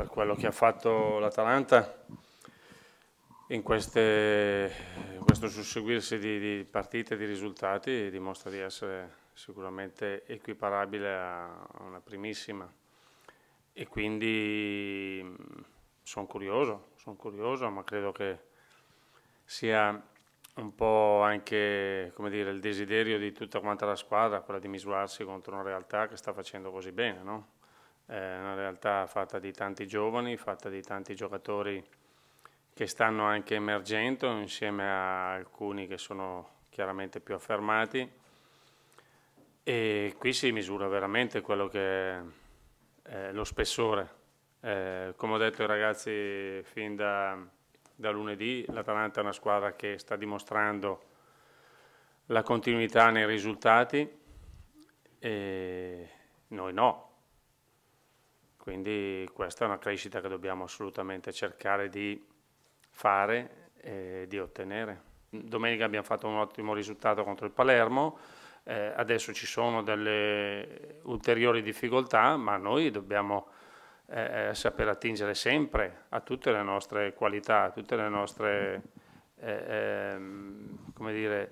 per quello che ha fatto l'Atalanta in, queste, in, questo susseguirsi di, di partite e di risultati dimostra di essere sicuramente equiparabile a una primissima e quindi mm, sono curioso, sono curioso ma credo che sia un po' anche dire, il desiderio di tutta quanta la squadra, quella di misurarsi contro una realtà che sta facendo così bene, no? È una realtà fatta di tanti giovani, fatta di tanti giocatori che stanno anche emergendo insieme a alcuni che sono chiaramente più affermati e qui si misura veramente quello che è lo spessore. Eh, come ho detto ai ragazzi fin da, da lunedì, l'Atalanta è una squadra che sta dimostrando la continuità nei risultati e noi no, quindi questa è una crescita che dobbiamo assolutamente cercare di fare e di ottenere. Domenica abbiamo fatto un ottimo risultato contro il Palermo, eh, adesso ci sono delle ulteriori difficoltà, ma noi dobbiamo eh, eh saper attingere sempre a tutte le nostre qualità, a tutte le nostre eh, ehm, come dire,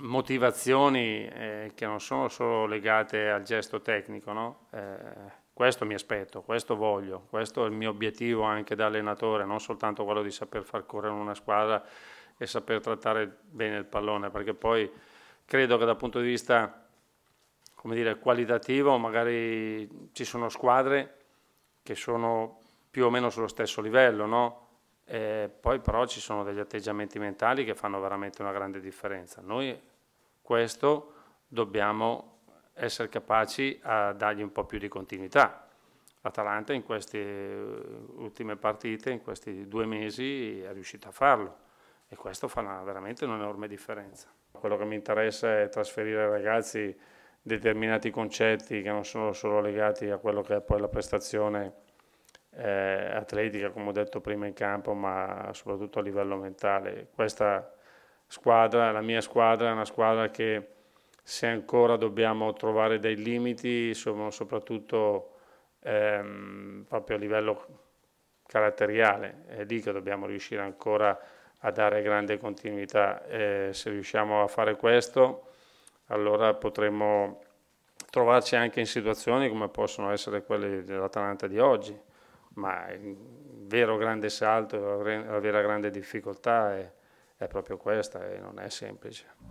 motivazioni eh, che non sono solo legate al gesto tecnico, no? eh, questo mi aspetto, questo voglio, questo è il mio obiettivo anche da allenatore, non soltanto quello di saper far correre una squadra e saper trattare bene il pallone, perché poi credo che dal punto di vista dire, qualitativo magari ci sono squadre che sono più o meno sullo stesso livello, no? Eh, poi però ci sono degli atteggiamenti mentali che fanno veramente una grande differenza. Noi questo dobbiamo essere capaci a dargli un po' più di continuità. L'Atalanta in queste eh, ultime partite, in questi due mesi, è riuscita a farlo e questo fa una, veramente un'enorme differenza. Quello che mi interessa è trasferire ai ragazzi determinati concetti che non sono solo legati a quello che è poi la prestazione eh, atletica, come ho detto prima in campo, ma soprattutto a livello mentale. Questa squadra, la mia squadra, è una squadra che se ancora dobbiamo trovare dei limiti, sono soprattutto ehm, proprio a livello caratteriale, è lì che dobbiamo riuscire ancora a dare grande continuità. Eh, se riusciamo a fare questo, allora potremo trovarci anche in situazioni come possono essere quelle dell'Atalanta di oggi, ma il vero grande salto, la vera grande difficoltà è, è proprio questa e non è semplice.